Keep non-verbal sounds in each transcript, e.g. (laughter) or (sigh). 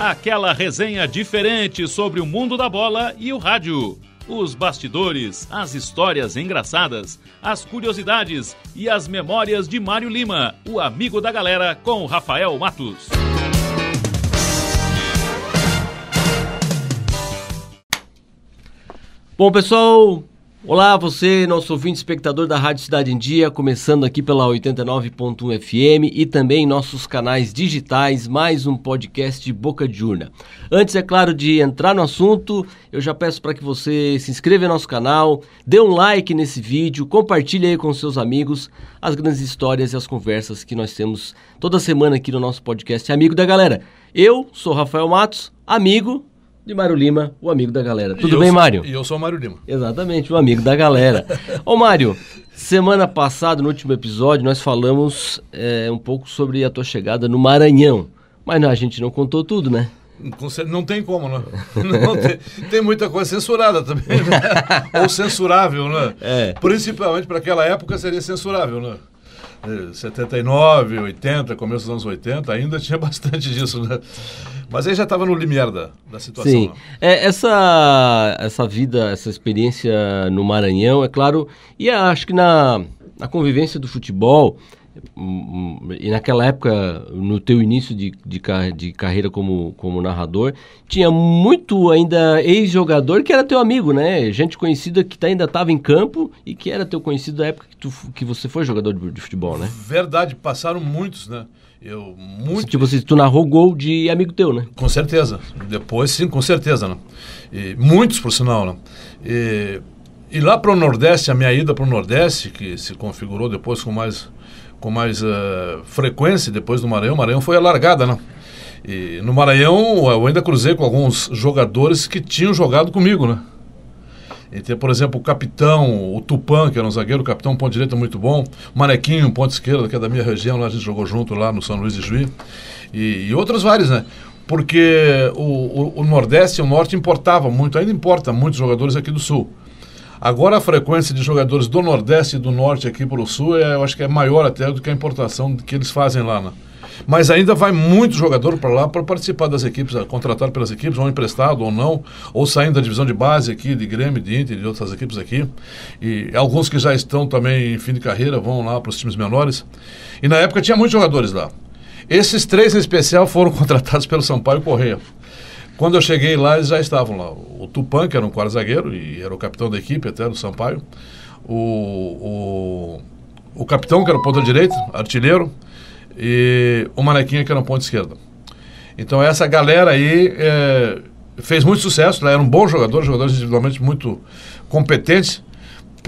Aquela resenha diferente sobre o mundo da bola e o rádio. Os bastidores, as histórias engraçadas, as curiosidades e as memórias de Mário Lima, o amigo da galera com Rafael Matos. Bom, pessoal, Olá, você, nosso ouvinte espectador da Rádio Cidade em Dia, começando aqui pela 89.1 FM e também nossos canais digitais, mais um podcast Boca de Urna. Antes, é claro, de entrar no assunto, eu já peço para que você se inscreva no nosso canal, dê um like nesse vídeo, compartilhe aí com seus amigos as grandes histórias e as conversas que nós temos toda semana aqui no nosso podcast Amigo da Galera. Eu sou Rafael Matos, amigo de Mário Lima, o amigo da galera. Tudo bem, sou, Mário? E eu sou o Mário Lima. Exatamente, o amigo da galera. (laughs) Ô, Mário, semana passada, no último episódio, nós falamos é, um pouco sobre a tua chegada no Maranhão. Mas a gente não contou tudo, né? Não tem como, né? (laughs) Não tem, tem muita coisa censurada também, né? (laughs) Ou censurável, né? É. Principalmente para aquela época seria censurável, né? 79, é, 80, começo dos anos 80, ainda (laughs) tinha bastante disso, né? Mas aí já estava no limiar da, da situação. Sim. Né? É, essa, essa vida, essa experiência no Maranhão, é claro, e acho que na, na convivência do futebol, e naquela época, no teu início de, de, de carreira como, como narrador, tinha muito ainda ex-jogador que era teu amigo, né? Gente conhecida que tá, ainda estava em campo e que era teu conhecido da época que, tu, que você foi jogador de, de futebol, né? Verdade, passaram muitos, né? Eu, muito... Tipo assim, tu narrou gol de amigo teu, né? Com certeza. Depois, sim, com certeza, né? E, muitos, por sinal, né? E, e lá para o Nordeste, a minha ida para o Nordeste, que se configurou depois com mais com mais uh, frequência depois do Maranhão. O Maranhão foi a largada, né? E no Maranhão eu ainda cruzei com alguns jogadores que tinham jogado comigo, né? E tem, por exemplo, o capitão, o Tupã, que era um zagueiro, o capitão ponto direito muito bom, o Manequinho, ponto esquerdo, que é da minha região, lá a gente jogou junto lá no São Luís de Juiz, e, e outros vários, né? Porque o, o, o Nordeste e o Norte importava muito, ainda importa muitos jogadores aqui do Sul. Agora a frequência de jogadores do Nordeste e do Norte aqui para o Sul, é, eu acho que é maior até do que a importação que eles fazem lá, né? Mas ainda vai muito jogador para lá para participar das equipes, contratar pelas equipes, ou emprestado ou não, ou saindo da divisão de base aqui, de Grêmio, de Inter, de outras equipes aqui. E alguns que já estão também em fim de carreira vão lá para os times menores. E na época tinha muitos jogadores lá. Esses três em especial foram (laughs) contratados pelo Sampaio Correia. Quando eu cheguei lá, eles já estavam lá. O Tupan, que era um quarto zagueiro e era o capitão da equipe até, o Sampaio. O, o, o capitão, que era o ponta direita, artilheiro. E o Manequinha, que era o ponta esquerda. Então, essa galera aí é, fez muito sucesso. Né? Era um bom jogador, jogadores individualmente muito competentes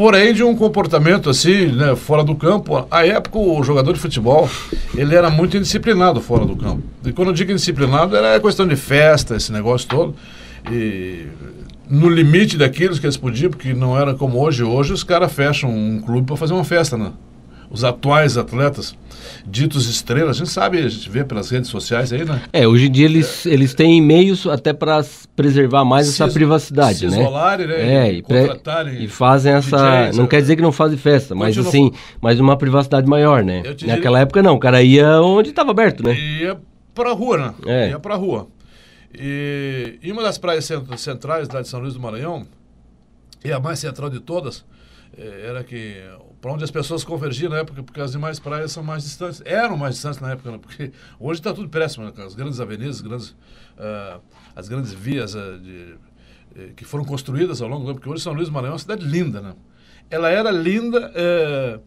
porém de um comportamento assim, né, fora do campo. a época, o jogador de futebol, ele era muito indisciplinado fora do campo. E quando eu digo indisciplinado, era questão de festa, esse negócio todo. E no limite daquilo que eles podiam, porque não era como hoje. Hoje os caras fecham um clube para fazer uma festa, né? os atuais atletas ditos estrelas, a gente sabe, a gente vê pelas redes sociais aí, né? É, hoje em dia eles, é, eles têm meios até para preservar mais essa privacidade, se né? isolarem, né? É, e, e, fazem essa... DJs, né? não é, quer dizer que não fazem festa, mas assim, mas uma privacidade maior, né? Naquela diria... época não, o cara ia onde estava aberto, né? Ia a rua, né? É. Ia a rua. E, uma das praias centrais da de São Luís do Maranhão, e a mais central de todas, é, era que para onde as pessoas convergiam na época, porque as demais praias são mais distantes. Eram mais distantes na época, né? porque hoje está tudo péssimo. Né? As grandes avenidas, as grandes, uh, as grandes vias uh, de, uh, que foram construídas ao longo do tempo, porque hoje São Luís do Maranhão é uma cidade linda. Né? Ela era linda, eh,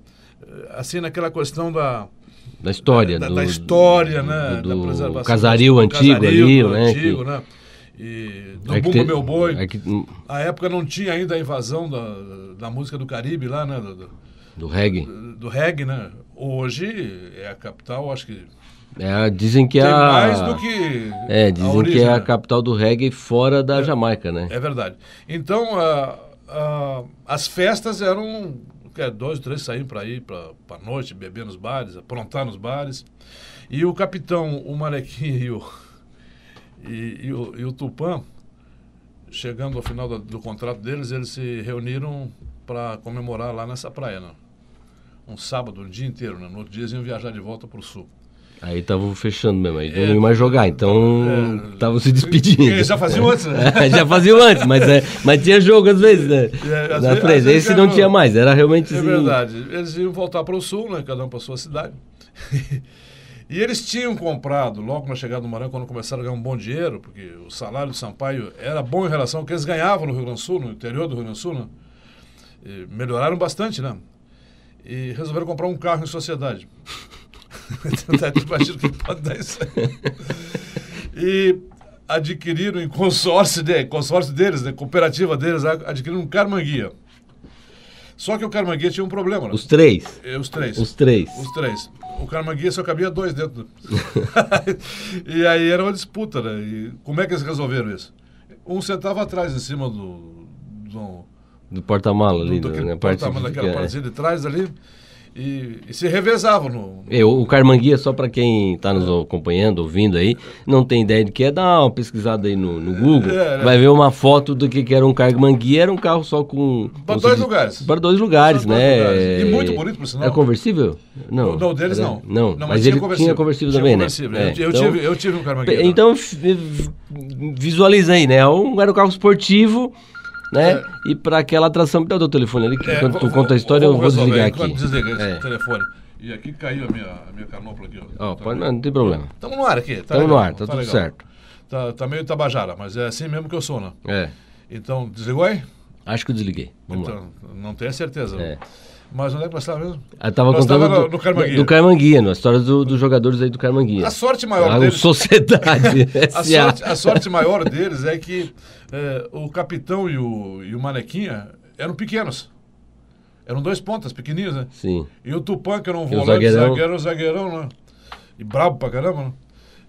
assim, naquela questão da... Da história. Da, do, da história, do, né? Do, da preservação. Casario antigo casario, ali, né? Antigo, que... né? E do é Bumba Meu Boi. É que... Hum. A época não tinha ainda a invasão da, da música do Caribe lá, né? Do, do reggae. Do reggae, né? Hoje é a capital, acho que. É, dizem que é a. mais do que. É, dizem que é a né? capital do reggae fora da é, Jamaica, né? É verdade. Então, as festas eram. Que é, dois, três saíram para ir para noite, beber nos bares, aprontar nos bares. E o capitão, o Manequim e o, e, e, o, e o Tupã, chegando ao final do, do contrato deles, eles se reuniram para comemorar lá nessa praia. Né? um sábado, um dia inteiro, né? No outro dia eles iam viajar de volta para o sul. Aí estavam fechando mesmo, aí é, não iam mais jogar, então estavam é, se despedindo. Eles é, já faziam antes, né? É, (laughs) já faziam antes, mas, é, mas tinha jogo às vezes, né? É, às Na frente. Vezes, Esse não, tinha mais, era realmente. É assim... verdade. Eles iam voltar para o sul, né? Cada um para sua cidade. (laughs) e eles tinham comprado, logo na chegada do Maranhão, quando começaram a ganhar um bom dinheiro, porque o salário do Sampaio era bom em relação ao que eles ganhavam no Rio Grande do Sul, no interior do Rio Grande do Sul, né? melhoraram bastante, né? e resolveram comprar um carro em sociedade. (laughs) Tá, Imagino que pode dar isso aí. E adquiriram em consórcio, de, consórcio deles, né, cooperativa deles, adquiriram um Carmanguia. Só que o Carmanguia tinha um problema. Né? Os três? É, os três. Os três. Os três. O Carmanguia só cabia dois dentro. Do... (laughs) e aí era uma disputa, né? E como é que eles resolveram isso? Um sentava atrás, em cima do, do do porta-mala ali, do, do, né, na parte porta-mala, daquela é. de trás ali. E, e, se revezavam. No, no... É, o Carmanguia, só para quem está nos é. acompanhando, ouvindo aí, não tem ideia de que é, dá uma pesquisada aí no, no Google, é, é, vai ver uma foto do que, que era um Carmanguia, era um carro só com... Para dois, lugares. Para dois lugares. né? lugares, E muito é bonito, por sinal. conversível? Não. Não, deles era... não. não. mas, mas tinha ele conversível. tinha né? conversível também, tinha né? Eu, então, tive, eu tive um Carmanguia. Então, visualizei né? Um, era um carro esportivo né? É. E para aquela atração. Me dá o teu telefone ali, que é, quando tu conta a história, eu vou desligar aqui. desliga esse é. telefone. E aqui caiu a minha, a minha canopla aqui, ó. Oh, tá pode, não, não, tem problema. Estamos no ar aqui. Estamos tá no ar, tá, tá tudo legal. certo. Tá, tá meio tabajara, mas é assim mesmo que eu sou, né? É. Então, desligou aí? Acho que eu desliguei. Vamos então, lá. não tenho certeza. Né? É. Não. Mas onde é que nós estávamos mesmo? Eu estava contando do, Carmanguinha. Do Carmanguinha, na história do, dos jogadores aí do Carmanguinha. A sorte maior a ah, deles... Sociedade. (laughs) (laughs) a, sorte, a, sorte, maior deles é que é, o capitão e o, e o Manequinha eram pequenos. Eram dois pontas pequenininhos, né? Sim. E o Tupan, que era um volante, zagueirão, zagueirão, zagueirão né? E brabo pra caramba, né?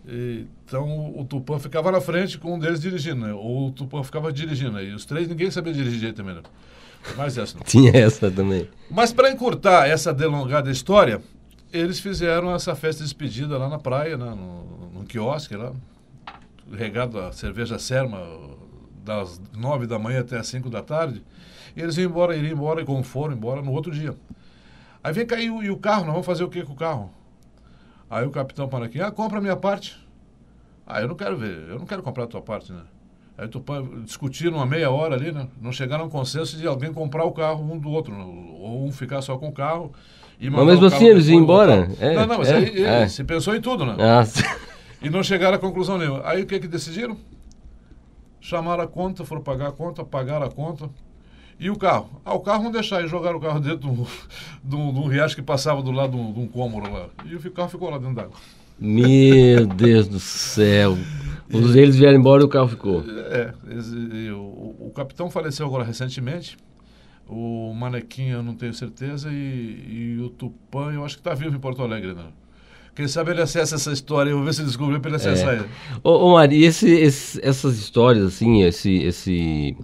Então o Tupã ficava na frente com um deles dirigindo, né? ou o Tupã ficava dirigindo. Né? E os três ninguém sabia dirigir também. Né? Mas essa não. (laughs) Tinha essa também. Mas para encurtar essa delongada história, eles fizeram essa festa de despedida lá na praia, né? no, no quiosque lá, regado a cerveja Serma, das nove da manhã até as cinco da tarde. E eles iam embora, iriam embora, e como foram embora no outro dia. Aí vem cair e o carro, nós vamos fazer o que com o carro? Aí o capitão para ah, compra a minha parte. Ah, eu não quero ver, eu não quero comprar a tua parte, né? Aí Tupã, discutiram uma meia hora ali, né? Não chegaram a um consenso de alguém comprar o carro um do outro, né? ou um ficar só com o carro e Mas mesmo assim eles iam embora. É, não, não, mas é, aí é. se pensou em tudo, né? Nossa. Ah, e não chegaram a conclusão nenhuma. Aí o que é que decidiram? Chamaram a conta, foram pagar a conta, pagaram a conta. E o carro? Ah, o carro vão deixar. E jogaram o carro dentro (laughs) de um, de um, riacho que passava do lado de um, de um cômoro lá. E o carro ficou lá dentro d'água. Meu (laughs) Deus do céu. Os eles vieram embora e o carro ficou. É, eles, o, o, capitão faleceu agora recentemente. O Manequim, eu não tenho certeza. E, e o Tupã, eu acho que está vivo em Porto Alegre, né? Quem sabe ele acessa essa história. Eu vou ver se descobriu para ele acessar é. ele. Ô, ô Mari, esse, esse, essas histórias, assim, esse, esse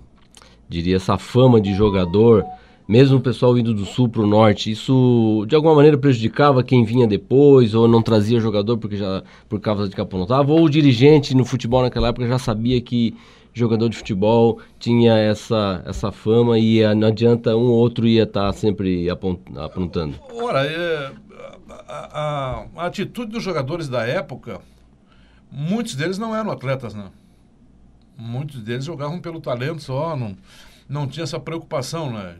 diria, essa fama de jogador, mesmo o pessoal indo do sul para o norte, isso de alguma maneira prejudicava quem vinha depois, ou não trazia jogador porque já por causa de capotava, ou o dirigente no futebol naquela época já sabia que jogador de futebol tinha essa, essa fama e ah, não adianta um ou outro ia estar tá sempre apontando. Ora, é, a, a, a atitude dos jogadores da época, muitos deles não eram atletas, não. Né? muitos deles jogavam pelo talento só, não, não tinha essa preocupação, né?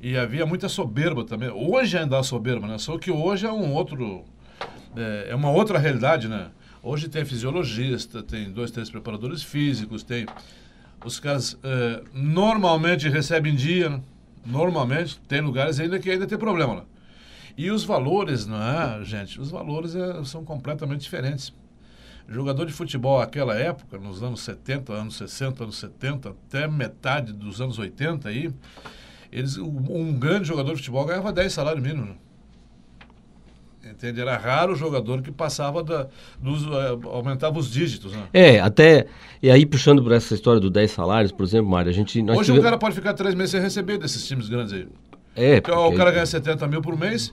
E havia muita soberba também. Hoje ainda há soberba, né? Só que hoje é um outro... É, é uma outra realidade, né? Hoje tem fisiologista, tem dois, três preparadores físicos, tem... Os caras é, normalmente recebem dia, né? normalmente tem lugares ainda que ainda tem problema, né? E os valores, não é, gente? Os valores é, são completamente diferentes. Jogador de futebol naquela época, nos anos 70, anos 60, anos 70, até metade dos anos 80 aí, eles, um grande jogador de futebol ganhava 10 salários mínimos. Entende? Era raro o jogador que passava da, dos, eh, aumentava os dígitos. Né? É, até. E aí, puxando por essa história do 10 salários, por exemplo, Mário, a gente. Hoje tivemos... o cara pode ficar três meses sem receber desses times grandes aí. É. Porque porque... O cara ganha 70 mil por mês,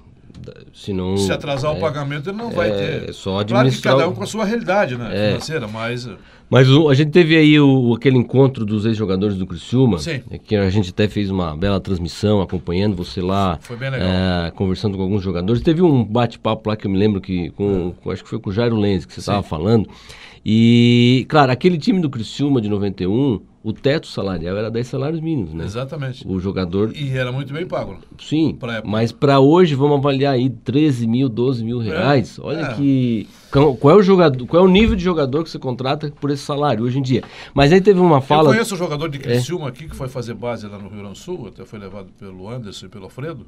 se não se atrasar é, o pagamento ele não vai é, ter. É só administrar. Claro que cada um com a sua realidade, né, é. financeira, mas eh, mas o, a gente teve aí o, aquele encontro dos ex-jogadores do Criciúma, Sim. Né, que a gente até fez uma bela transmissão acompanhando você lá, foi bem legal. É, conversando com alguns jogadores. Teve um bate-papo lá que eu me lembro que com, é. com acho que foi com o Jairo Lenz que você estava falando. E claro, aquele time do Criciúma de 91 o teto salarial era 10 salários mínimos, né? Exatamente. O jogador. E era muito bem pago. Sim. Pra mas para hoje, vamos avaliar aí 13 mil, 12 mil é. reais. É. Olha é. que. Qual é, o jogador, qual é o nível de jogador que você contrata por esse salário hoje em dia? Mas aí teve uma fala. Eu conheço um jogador de é. Criciúma é. aqui que foi fazer base lá no Rio Grande do Sul, até foi levado pelo Anderson e pelo Alfredo,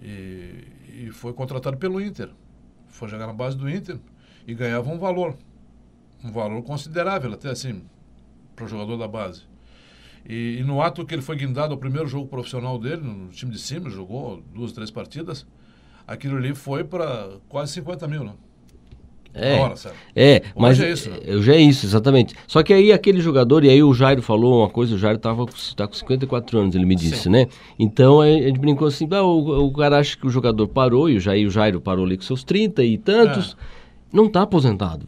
e, e foi contratado pelo Inter. Foi jogar na base do Inter e ganhava um valor. Um valor considerável, até assim, para jogador da base. E, e, no ato que ele foi guindado ao primeiro jogo profissional dele, no time de cima, jogou duas, três partidas, aquilo ali foi para quase 50 mil, né? É, Agora, é mas Hoje é isso, né? É, já é isso, exatamente. Só que aí aquele jogador, e aí o Jairo falou uma coisa, o Jairo tava, tá com 54 anos, ele me disse, Sim. né? Então a gente brincou assim, ah, o, o cara acha que o jogador parou, e o Jairo, o Jairo parou ali com seus 30 e tantos, é. não tá aposentado.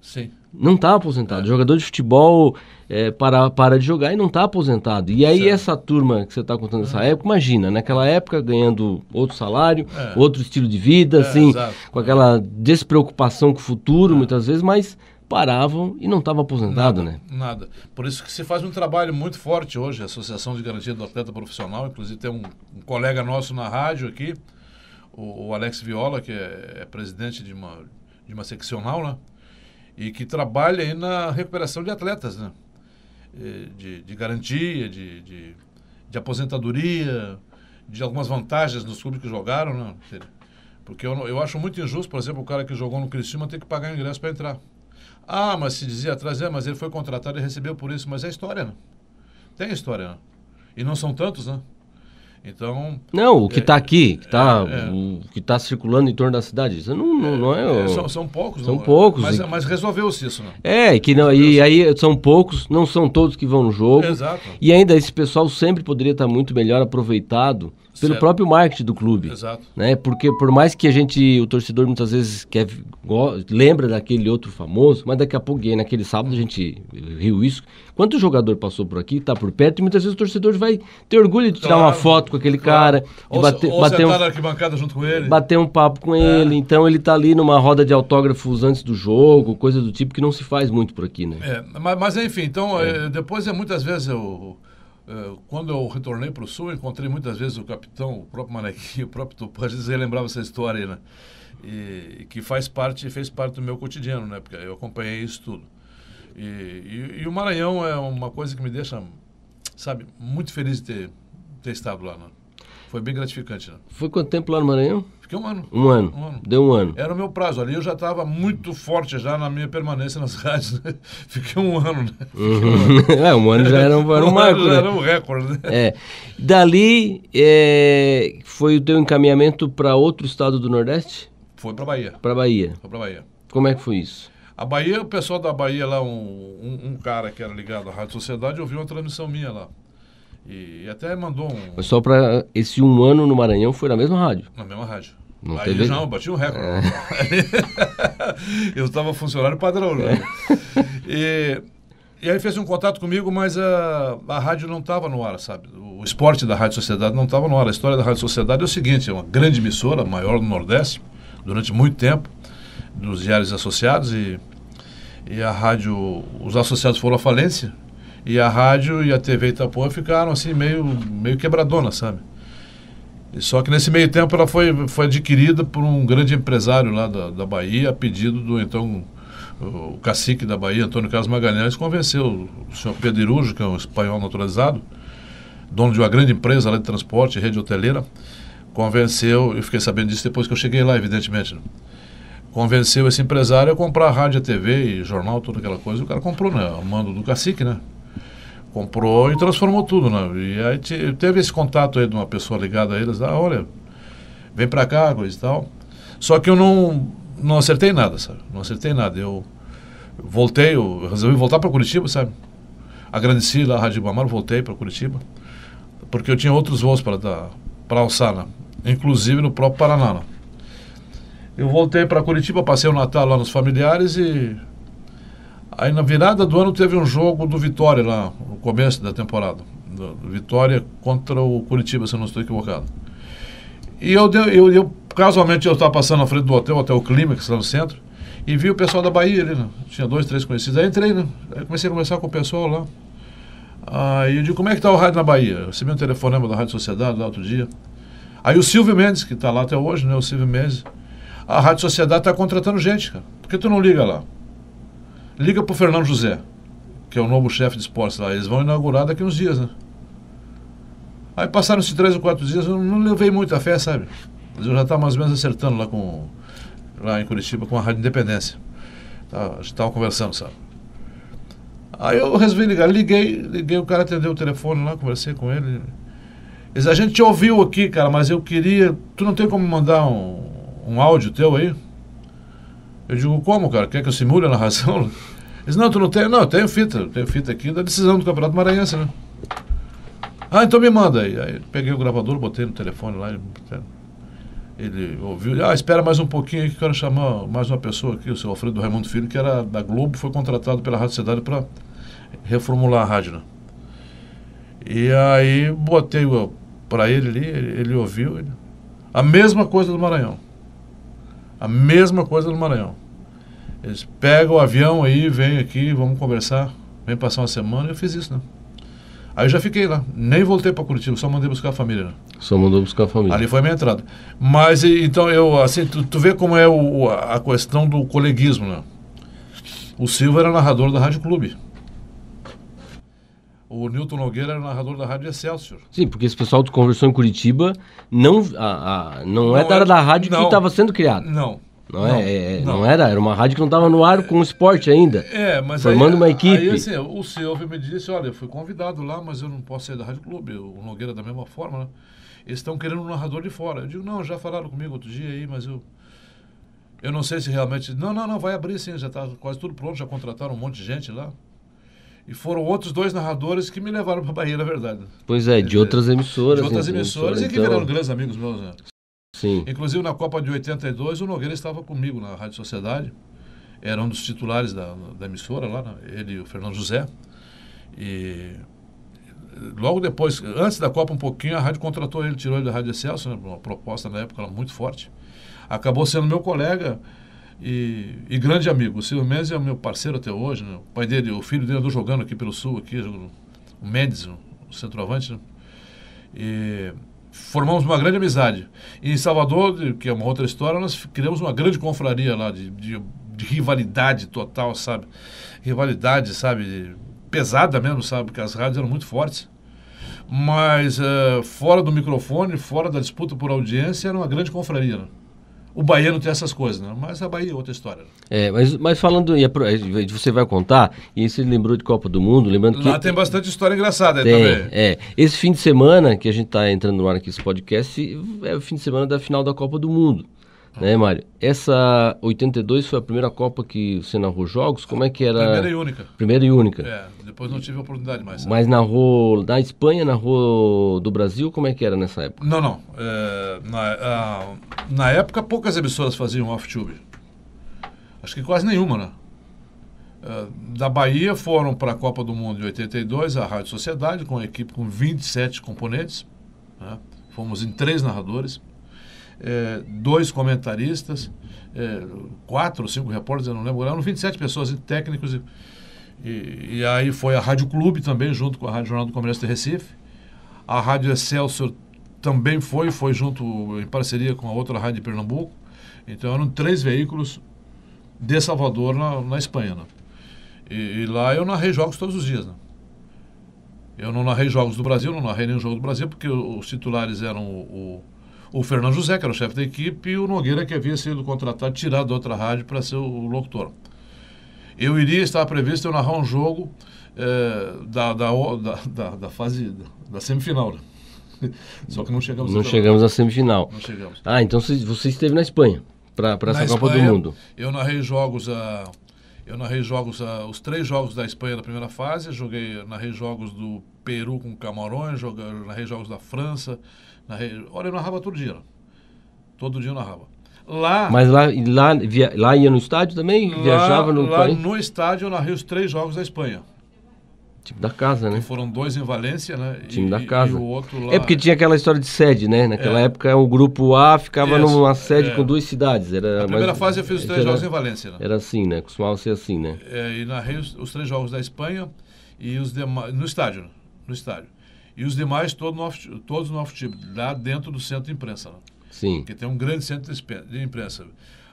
Sim. Não está aposentado. É. Jogador de futebol é, para, para de jogar e não está aposentado. E aí, certo. essa turma que você está contando nessa é. Uhum. época, imagina, naquela época ganhando outro salário, é. outro estilo de vida, é, assim, exato. com aquela despreocupação com o futuro, é. muitas vezes, mas paravam e não estava aposentado, nada, né? Nada. Por isso que se faz um trabalho muito forte hoje, a Associação de Garantia do Atleta Profissional, inclusive tem um, um colega nosso na rádio aqui, o, o Alex Viola, que é, é, presidente de uma, de uma seccional, né? e que trabalha aí na recuperação de atletas, né? Eh, de, de garantia, de, de, de, aposentadoria, de algumas vantagens dos clubes que jogaram, né? Porque eu, eu acho muito injusto, por exemplo, o cara que jogou no Criciúma ter que pagar ingresso para entrar. Ah, mas se dizia atrás, é, mas ele foi contratado e recebeu por isso. Mas é história, né? Tem história, né? E não são tantos, né? Então. Não, o que está é, aqui, que está é, é, tá circulando em torno da cidade, isso não, não, não é. é são, são, poucos, São não, é? poucos. Mas, mas resolveu-se isso, né? É, que não, e aí são poucos, não são todos que vão no jogo. Exato. E ainda esse pessoal sempre poderia estar muito melhor aproveitado pelo certo. próprio marketing do clube. Exato. Né? Porque por mais que a gente, o torcedor muitas vezes quer, lembra daquele outro famoso, mas daqui a pouco, naquele sábado a gente riu isso. Quanto jogador passou por aqui, está por perto, e muitas vezes o torcedor vai ter orgulho de tirar claro. uma foto com aquele claro. cara. Ou, bater, ou bater um, na arquibancada junto com ele. Bater um papo com é. ele. Então ele tá ali numa roda de autógrafos antes do jogo, coisa do tipo que não se faz muito por aqui, né? É, mas, mas enfim, então é. é. depois é muitas vezes eu é, quando eu retornei para o Sul, encontrei muitas vezes o capitão, o próprio Manequim, (laughs) o próprio Tupã, às vezes relembrava essa história, né? E, que faz parte, fez parte do meu cotidiano, né? Porque eu acompanhei isso tudo. E, e, e o Maranhão é uma coisa que me deixa, sabe, muito feliz de ter ter estado lá. Foi bem gratificante. Né? Foi quanto tempo lá no Maranhão? Fiquei um ano. Um ano. Um ano. Deu um ano. Era o meu prazo ali. Eu já estava muito forte já na minha permanência nas (laughs) rádios. Né? Fiquei um ano. Né? Um ano. Uhum. (laughs) é, um ano já era um, era um, (laughs) um marco. Ano já né? era um recorde. Né? É. Dali é, foi o teu encaminhamento para outro estado do Nordeste? Foi para Bahia. Para Bahia. Foi para Bahia. Como é que foi isso? A Bahia, o pessoal da Bahia lá, um, um, um cara que era ligado à Rádio Sociedade, ouviu uma transmissão minha lá. E até mandou um. Mas só para esse um ano no Maranhão foi na mesma rádio? Na mesma rádio. Não Aí já bati um recorde. É. (laughs) eu estava funcionário padrão, né? É. E, e aí fez um contato comigo, mas a, a rádio não estava no ar, sabe? O esporte da Rádio Sociedade não estava no ar. A história da Rádio Sociedade é o seguinte: é uma grande emissora, maior do Nordeste, durante muito tempo, dos diários associados, e, e a rádio. Os associados foram à falência e a rádio e a TV Itapuã ficaram assim meio, meio quebradona, sabe? Só que nesse meio tempo ela foi, foi adquirida por um grande empresário lá da, da Bahia, a pedido do então o cacique da Bahia, Antônio Carlos Magalhães, convenceu o senhor Pedro Irujo, que é um espanhol naturalizado, dono de uma grande empresa lá de transporte, rede hoteleira, convenceu, eu fiquei sabendo disso depois que eu cheguei lá, evidentemente, né? convenceu esse empresário a comprar rádio, TV e jornal, toda aquela coisa, e o cara comprou, né? a mando do cacique, né? comprou e transformou tudo, né? E aí te, teve esse contato aí de uma pessoa ligada a eles, ah, olha, vem para cá, coisa e tal. Só que eu não, não acertei nada, sabe? Não acertei nada. Eu voltei, eu resolvi voltar para Curitiba, sabe? Agradeci lá a Rádio Bamar, voltei para Curitiba, porque eu tinha outros voos para dar, para alçar, né? inclusive no próprio Paraná. Né? Eu voltei para Curitiba, passei o Natal lá nos familiares e Aí na virada do ano teve um jogo do Vitória lá, no começo da temporada. Vitória contra o Curitiba, se eu não estou equivocado. E eu, eu, eu casualmente eu estava passando na frente do hotel, até o Clímax lá no centro, e vi o pessoal da Bahia ali, né? Tinha dois, três conhecidos. Aí entrei, né? Aí comecei a conversar com o pessoal lá. Aí eu digo, como é que está o rádio na Bahia? Eu recebi um telefonema da Rádio Sociedade lá outro dia. Aí o Silvio Mendes, que está lá até hoje, né? O Silvio Mendes. A Rádio Sociedade está contratando gente, cara. Por que tu não liga lá? Liga pro Fernando José, que é o novo chefe de esportes lá. Eles vão inaugurar daqui uns dias, né? Aí passaram-se três ou quatro dias, eu não levei muita fé, sabe? Mas eu já estava mais ou menos acertando lá com lá em Curitiba com a Rádio Independência. Tá, a gente estava conversando, sabe? Aí eu resolvi ligar, liguei, liguei, o cara atendeu o telefone lá, conversei com ele. Ele a gente te ouviu aqui, cara, mas eu queria. Tu não tem como mandar um, um áudio teu aí? Eu digo, como, cara? Quer que eu simule a narração? (laughs) Ele disse, não, tu não tem. Não, eu tenho fita. Eu tenho fita aqui da decisão do Campeonato Maranhense, né? Ah, então me manda aí. Aí peguei o gravador, botei no telefone lá. Ele né, ouviu. Ah, espera mais um pouquinho que quero chamar mais uma pessoa aqui, o seu Alfredo Raimundo Filho, que era da Globo, foi contratado pela Rádio Cidade para reformular a rádio, né? E aí botei para ele ali, ele, ele ouviu. Ele, a mesma coisa do Maranhão. A mesma coisa no Maranhão. Eles pegam o avião aí, vem aqui, vamos conversar, vem passar uma semana. Eu fiz isso, né? Aí eu já fiquei lá, nem voltei para Curitiba, só mandei buscar a família. Né? Só mandou buscar a família. Ali foi a minha entrada. Mas então eu assim, tu, tu vê como é o, a questão do coleguismo, né? O Silva era narrador da Rádio Clube. O Newton Nogueira era narrador da Rádio Excelsior. Sim, porque esse pessoal que conversou em Curitiba não, a, a, não, não é da era, da rádio não, que estava sendo criado. Não. Não, é, não, é, é, não, não. era, era uma rádio que não estava no ar com o esporte ainda. É, é mas formando aí, uma equipe. Aí, assim, o Silvio me disse, olha, eu fui convidado lá, mas eu não posso sair da Rádio Clube, o Nogueira da mesma forma, né? Eles estão querendo um narrador de fora. Eu digo, não, já falaram comigo outro dia aí, mas eu eu não sei se realmente. Não, não, não, vai abrir sim, já está quase tudo pronto, já contrataram um monte de gente lá. E foram outros dois narradores que me levaram para a Bahia, na verdade. Pois é, de é, outras emissoras. De outras né, emissoras, então... e que viraram então. grandes amigos meus. Né? Sim. Inclusive na Copa de 82, o Nogueira estava comigo na Rádio Sociedade. Era um dos titulares da, da emissora lá, né? ele e o Fernando José. E logo depois, antes da Copa um pouquinho, a rádio contratou ele, tirou ele da Rádio Excelsior, né? uma proposta na época muito forte. Acabou sendo meu colega e, e grande amigo. O Silvio Mendes é meu parceiro até hoje, né? O pai dele, o filho dele andou jogando aqui pelo Sul, aqui, o Mendes, o centroavante, né? E formamos uma grande amizade. E em Salvador, que é uma outra história, nós criamos uma grande confraria lá, de, de, de rivalidade total, sabe? Rivalidade, sabe? Pesada mesmo, sabe? Porque as rádios eram muito fortes mas uh, fora do microfone, fora da disputa por audiência, era uma grande confraria. Né? o baiano tem essas coisas, né? Mas a Bahia é outra história. Né? É, mas, mas falando, e você vai contar, e isso lembrou de Copa do Mundo, lembrando que... Lá tem bastante história engraçada tem, também. É, esse fim de semana que a gente está entrando no ar aqui, esse podcast, é o fim de semana da final da Copa do Mundo né, Mário? Essa 82 foi a primeira Copa que você narrou jogos? Como é que era? Primeira e única. Primeira e única. É, depois não tive a oportunidade mais. Sabe? Né? Mas narrou da Espanha, narrou do Brasil, como é que era nessa época? Não, não. É, na, a, na época, poucas emissoras faziam off-tube. Acho que quase nenhuma, né? É, da Bahia foram para a Copa do Mundo de 82, a Rádio Sociedade, com uma equipe com 27 componentes. Né? Fomos em três narradores. É, dois comentaristas, é, quatro ou cinco repórteres, eu não lembro, eram 27 pessoas, técnicos. E, e, e, aí foi a Rádio Clube também, junto com a Rádio Jornal do Comércio de Recife. A Rádio Excelsior também foi, foi junto, em parceria com a outra Rádio de Pernambuco. Então eram três veículos de Salvador na, na Espanha. Né? E, e, lá eu narrei jogos todos os dias. Né? Eu não narrei jogos do Brasil, não narrei nenhum jogo do Brasil, porque os titulares eram o, o o Fernando José, que era o chefe da equipe, e o Nogueira, que havia sido contratado, tirado da outra rádio para ser o locutor. Eu iria, estava previsto eu narrar um jogo eh, da, da, da, da, fase da semifinal. Né? (laughs) Só que não chegamos Não chegamos à semifinal. Não chegamos. Ah, então você esteve na Espanha para essa Espanha, Copa do Mundo. Eu narrei jogos a. Eu narrei jogos, a, os três jogos da Espanha da primeira fase, joguei, narrei jogos do Peru com Camarões, joguei, narrei jogos da França, na, olha, eu narrava todo dia. Né? Todo dia eu narrava. Lá, Mas lá, lá, via, lá ia no estádio também? Lá, viajava no Lá no estádio eu narrei os três jogos da Espanha. Time da casa, né? Que foram dois em Valência, né? Time e, da casa. E o outro é lá. É porque tinha aquela história de sede, né? Naquela é. época o grupo A ficava Isso, numa sede é. com duas cidades. Era, a primeira fase eu fiz os três era, jogos em Valência, né? Era assim, né? Costumava ser assim, né? É, e narrei os, os três jogos da Espanha e os demais. No estádio, né? No estádio e os demais todo nosso, todos no off-chip, lá dentro do centro de imprensa. Né? Sim. Que tem um grande centro de imprensa.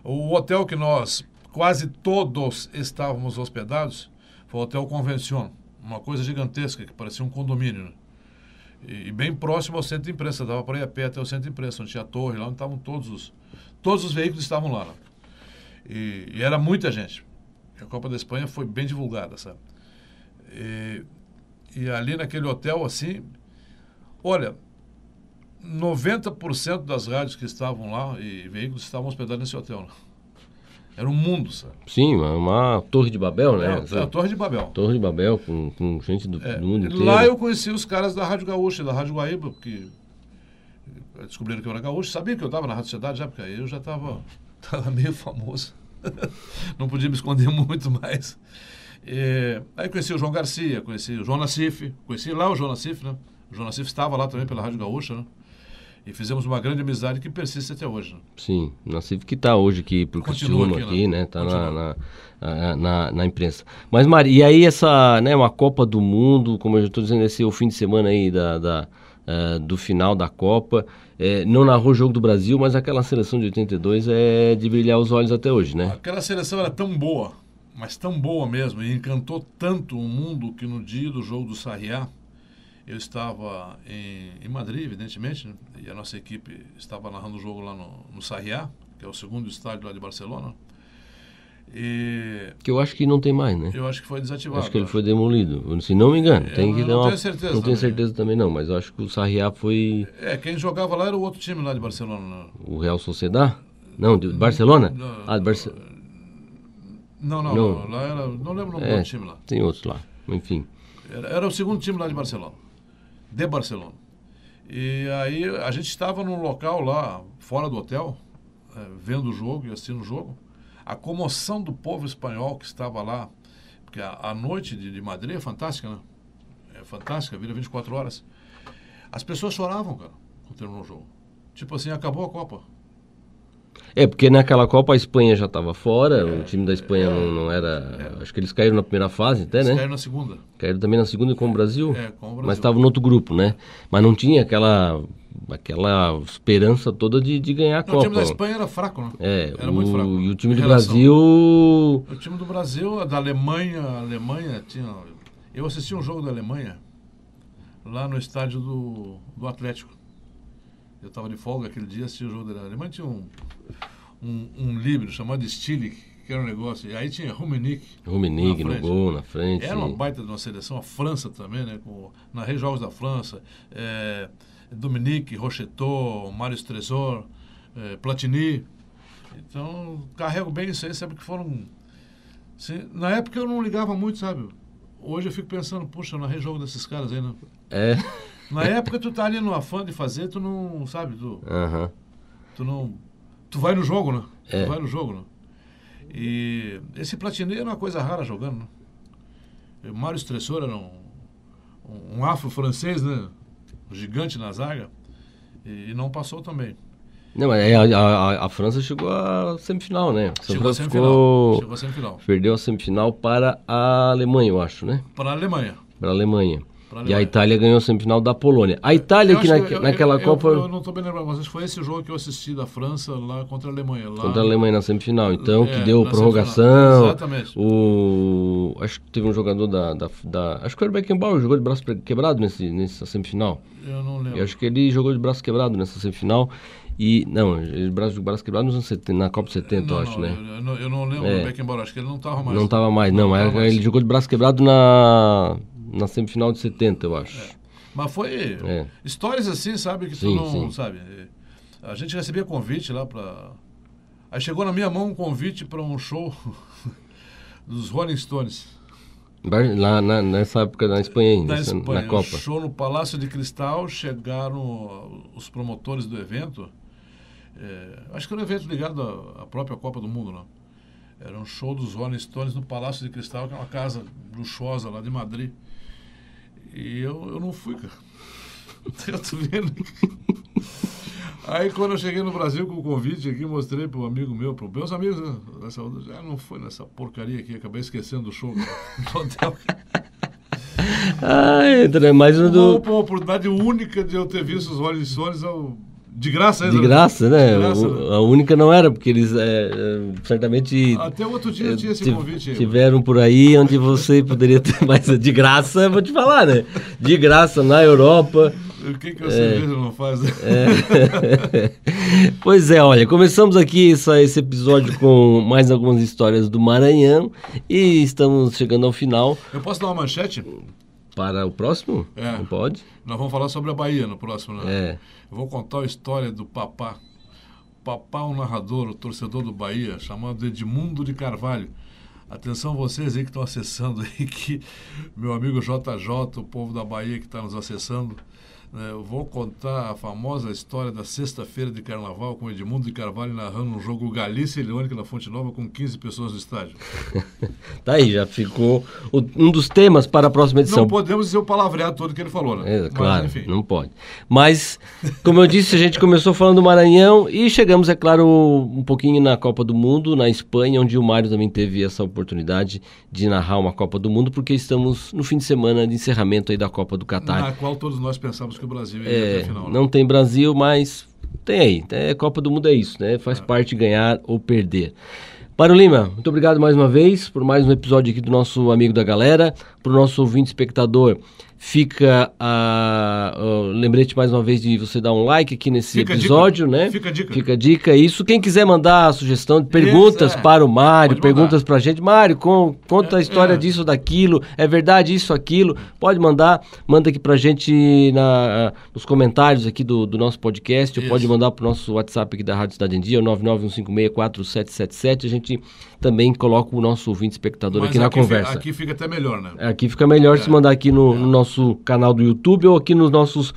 O hotel que nós quase todos estávamos hospedados foi o Hotel convencion uma coisa gigantesca, que parecia um condomínio. Né? E, e, bem próximo ao centro de imprensa, dava para ir a pé até o centro de imprensa, onde tinha a torre, lá onde estavam todos os, todos os veículos estavam lá. Né? E, e, era muita gente. A Copa da Espanha foi bem divulgada, sabe? E, e ali naquele hotel, assim, olha, 90% das rádios que estavam lá e veículos estavam hospedados nesse hotel. Né? Era um mundo, sabe? Sim, uma torre de Babel, né? É, a é, torre de Babel. Torre de Babel, com, com gente do, é, do mundo inteiro. Lá eu conheci os caras da Rádio Gaúcha, da Rádio Guaíba, porque descobriram que eu era gaúcho. Sabia que eu estava na Rádio Sociedade já, porque aí eu já estava (laughs) tava meio famoso. (laughs) Não podia me esconder muito mais. É, aí conheci o João Garcia, conheci o João Nassif, conheci lá o João Nassif, né? O João Nassif estava lá também pela Rádio Gaúcha, né? E fizemos uma grande amizade que persiste até hoje. Né? Sim, Nassif que está hoje aqui por continua aqui, aqui, né? Está né? na na, na, na, imprensa. Mas, Mari, e aí essa, né, uma Copa do Mundo, como eu estou dizendo, esse é o fim de semana aí da, da Uh, do final da Copa. É, não narrou o jogo do Brasil, mas aquela seleção de 82 é de brilhar os olhos até hoje, né? Aquela seleção era tão boa, mas tão boa mesmo, e encantou tanto o mundo que no dia do jogo do Sarriá, eu estava em, em Madrid, evidentemente, e a nossa equipe estava narrando o jogo lá no, no Sarriá, que é o segundo estádio lá de Barcelona. E... Que eu acho que não tem mais, né? Eu acho que foi desativado. Acho que ele acho. foi demolido, se não me engano. tem que não, não tenho certeza. Não também. tenho certeza também, não, mas eu acho que o Sarriá foi. É, quem jogava lá era o outro time lá de Barcelona. Né? O Real Sociedad? Não, de Barcelona? Não, ah, de Barcelona. Não, não, não. lá era, não lembro o nome é, do time lá. Tem outros lá, enfim. Era, era, o segundo time lá de Barcelona, de Barcelona. E aí a gente estava num local lá, fora do hotel, é, vendo o jogo e assistindo o jogo. A comoção do povo espanhol que estava lá, porque a, a noite de, de, Madrid é fantástica, né? É fantástica, vira 24 horas. As pessoas choravam, cara, quando terminou o jogo. Tipo assim, acabou a Copa. É, porque naquela Copa a Espanha já estava fora, é, o time da Espanha é, não, não, era. É. Acho que eles caíram na primeira fase até, eles né? Caíram na segunda. Caíram também na segunda com o Brasil. É, com o Brasil. Mas estava no outro grupo, né? Mas não tinha aquela aquela esperança toda de, de ganhar a não, Copa. O time da Espanha era fraco, né? É, era o, muito fraco. E o time do Brasil. O time do Brasil, da Alemanha, a Alemanha tinha. Eu assisti um jogo da Alemanha lá no estádio do, do Atlético. Eu estava de folga aquele dia, assisti o jogo da Alemanha. Tinha um um, um livro chamado Stilig, que era um negócio. E aí tinha Rummenigge. Rummenigge no gol, na frente. Era uma baita de uma seleção, a França também, né? Com, na Rei Jogos da França, é, Dominique, Rocheteau, Mário Stresor, é, eh, Platini. Então, carrego bem isso aí, sabe que foram... Assim, na época eu não ligava muito, sabe? Hoje eu fico pensando, puxa, na Rei desses caras aí, né? É. Na época tu tá ali no afã de fazer, tu não, sabe, tu... Aham. Uh -huh. Tu não Tu vai no jogo, né? É. Tu vai no jogo, né? E esse Platini era é uma coisa rara jogando, né? O Mário Estressor era um, um afro-francês, né? Um gigante na zaga. E, e não passou também. Não, mas a, a, a, França chegou à semifinal, né? chegou à semifinal. Ficou... Chegou à semifinal. Perdeu a semifinal para a Alemanha, eu acho, né? Para a Alemanha. Para a Alemanha. E a Itália ganhou a semifinal da Polônia. A Itália, que, na, que eu, naquela eu, Copa. Eu, não estou bem lembrado, mas foi esse jogo que eu assisti da França lá contra a Alemanha. Lá... Contra a Alemanha na semifinal, é, então, é, que deu prorrogação. Exatamente. O... Acho que teve um jogador da, da, da... Acho que era o Beckenbauer, jogou de braço quebrado nesse, nessa semifinal. Eu não lembro. Eu acho que ele jogou de braço quebrado nessa semifinal. E, não, ele braço, braço quebrado nos anos 70, na Copa 70, não, eu acho, não, né? Eu, eu, não lembro é. do Beckenbauer, acho que ele não estava mais. Não estava mais, não, não mas ele jogou de braço quebrado na na semifinal de 70, eu acho. É. Mas foi é. histórias assim, sabe? Que sim, tu não, sim. sabe? A gente recebia convite lá para Aí chegou na minha mão um convite para um show (laughs) dos Rolling Stones. Lá na, nessa época na Espanha ainda, na, é Espanha, na Copa. Um show no Palácio de Cristal, chegaram os promotores do evento. É, acho que era um evento ligado à, à própria Copa do Mundo, não? Né? Era um show dos Rolling Stones no Palácio de Cristal, que é uma casa luxuosa lá de Madrid. E eu, eu não fui, cara. (laughs) Tô vendo. Aí quando eu cheguei no Brasil com o convite aqui, mostrei para um amigo meu, para meus amigos, nessa, né, ah, não foi nessa porcaria aqui, acabei esquecendo do show (laughs) no hotel. Ah, entra mais um do. Uma, uma oportunidade única de eu ter visto os Rolling Stones ao de graça, De né? graça, né? De graça, né? O, a única não era, porque eles é, é certamente. Ah, até outro dia eu tinha esse convite. Tiveram por aí onde você poderia ter (laughs) mais. É de graça, vou te falar, né? De graça na Europa. O que, que a é, não faz? É. (laughs) pois é, olha, começamos aqui essa, esse episódio com mais algumas histórias do Maranhão e estamos chegando ao final. Eu posso dar uma manchete? Para o próximo? É. Não pode? Nós vamos falar sobre a Bahia no próximo, né? É. Eu vou contar a história do papá. O papá é um narrador, o um torcedor do Bahia, chamado Edmundo de Carvalho. Atenção vocês aí que estão acessando aí, que meu amigo JJ, o povo da Bahia que está nos acessando, é, eu vou contar a famosa história da sexta-feira de carnaval com Edmundo de Carvalho narrando um jogo Galícia e Leônica na Fonte Nova com 15 pessoas no estádio. (laughs) tá aí, já ficou um dos temas para a próxima edição. Não podemos dizer o palavreado todo que ele falou, né? É, claro, não pode. Mas, como eu disse, a gente começou falando do Maranhão e chegamos, é claro, um pouquinho na Copa do Mundo, na Espanha, onde o Mário também teve essa oportunidade de narrar uma Copa do Mundo, porque estamos no fim de semana de encerramento aí da Copa do Catar. Na qual todos nós pensamos que que o Brasil é, até a final. Né? Não tem Brasil, mas tem aí. É, Copa do Mundo é isso, né? Faz é. parte ganhar ou perder. Mário Lima, muito obrigado mais uma vez por mais um episódio aqui do nosso Amigo da Galera, para o nosso ouvinte espectador. Fica a. Ah, lembrete mais uma vez de você dar um like aqui nesse Fica episódio, né? Fica dica. Fica dica. Isso. Quem quiser mandar sugestão de perguntas isso, é. para o Mário, perguntas para a gente. Mário, com, conta é, a história é. disso, daquilo. É verdade isso, aquilo? Pode mandar. Manda aqui para a gente na, nos comentários aqui do, do nosso podcast. Isso. Ou pode mandar para o nosso WhatsApp aqui da Rádio Cidade em Dia, 991564777. A gente também coloca o nosso ouvinte espectador Mas aqui, aqui na conversa. Fica, aqui fica até melhor, né? Aqui fica melhor se é. mandar aqui no, é. no nosso nosso canal do YouTube ou aqui nos nossos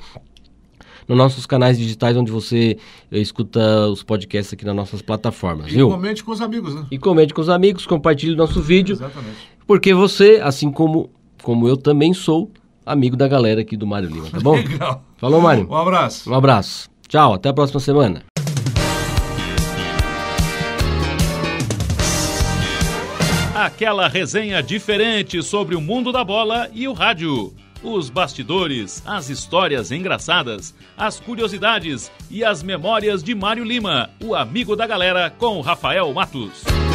nos nossos canais digitais onde você eh, escuta os podcasts aqui nas nossas plataformas. E viu? comente com os amigos, né? E comente com os amigos, compartilhe o nosso vídeo. Exatamente. Porque você, assim como, como eu também sou, amigo da galera aqui do Mário Lima, tá bom? Legal. Falou, Mário. Um abraço. Um abraço. Tchau, até a próxima semana. Aquela resenha diferente sobre o mundo da bola e o rádio os bastidores, as histórias engraçadas, as curiosidades e as memórias de Mário Lima, o amigo da galera com Rafael Matos.